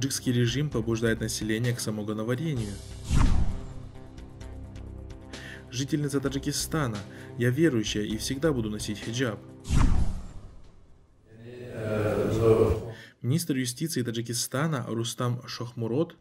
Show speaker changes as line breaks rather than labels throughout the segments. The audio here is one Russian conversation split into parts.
Таджикский режим побуждает население к самогоноварению. Жительница Таджикистана, я верующая и всегда буду носить хиджаб. Министр юстиции Таджикистана Рустам Шохмурод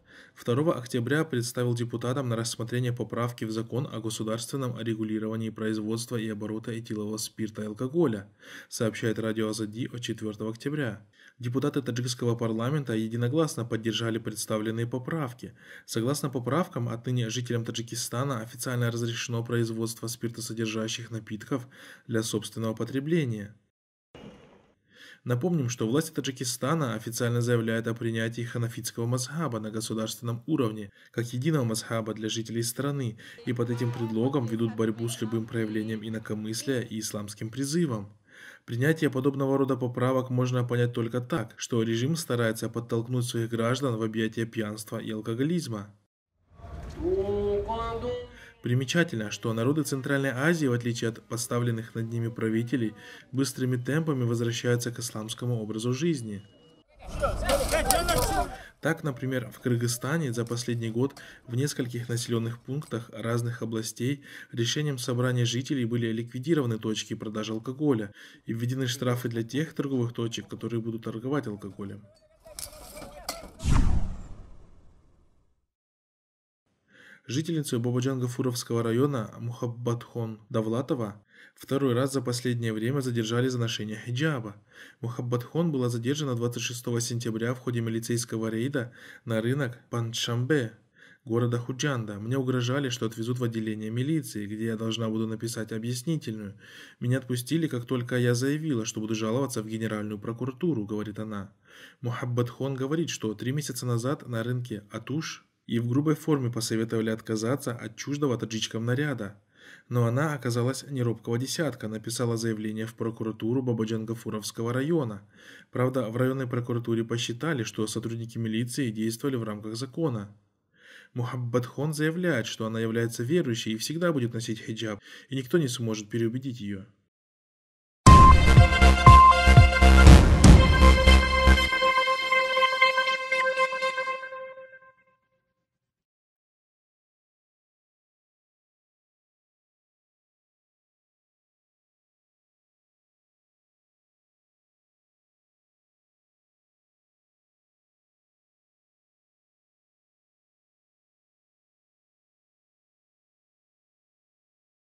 2 октября представил депутатам на рассмотрение поправки в закон о государственном регулировании производства и оборота этилового спирта и алкоголя, сообщает радио Азади от 4 октября. Депутаты таджикского парламента единогласно поддержали представленные поправки. Согласно поправкам, отныне жителям Таджикистана официально разрешено производство спиртосодержащих напитков для собственного потребления. Напомним, что власти Таджикистана официально заявляют о принятии ханафитского мазхаба на государственном уровне, как единого мазхаба для жителей страны, и под этим предлогом ведут борьбу с любым проявлением инакомыслия и исламским призывом. Принятие подобного рода поправок можно понять только так, что режим старается подтолкнуть своих граждан в объятия пьянства и алкоголизма. Примечательно, что народы Центральной Азии, в отличие от подставленных над ними правителей, быстрыми темпами возвращаются к исламскому образу жизни. Так, например, в Кыргызстане за последний год в нескольких населенных пунктах разных областей решением собрания жителей были ликвидированы точки продажи алкоголя и введены штрафы для тех торговых точек, которые будут торговать алкоголем. Жительницу Бабаджан-Гафуровского района Мухаббатхон Давлатова второй раз за последнее время задержали за ношение хиджаба. Мухаббатхон была задержана 26 сентября в ходе милицейского рейда на рынок Панчамбе города Худжанда. Мне угрожали, что отвезут в отделение милиции, где я должна буду написать объяснительную. Меня отпустили, как только я заявила, что буду жаловаться в Генеральную прокуратуру, говорит она. Мухаббатхон говорит, что три месяца назад на рынке Атуш и в грубой форме посоветовали отказаться от чуждого таджичкам наряда. Но она оказалась неробкого десятка, написала заявление в прокуратуру Бабаджангафуровского района. Правда, в районной прокуратуре посчитали, что сотрудники милиции действовали в рамках закона. Мухаббатхон заявляет, что она является верующей и всегда будет носить хиджаб, и никто не сможет переубедить ее.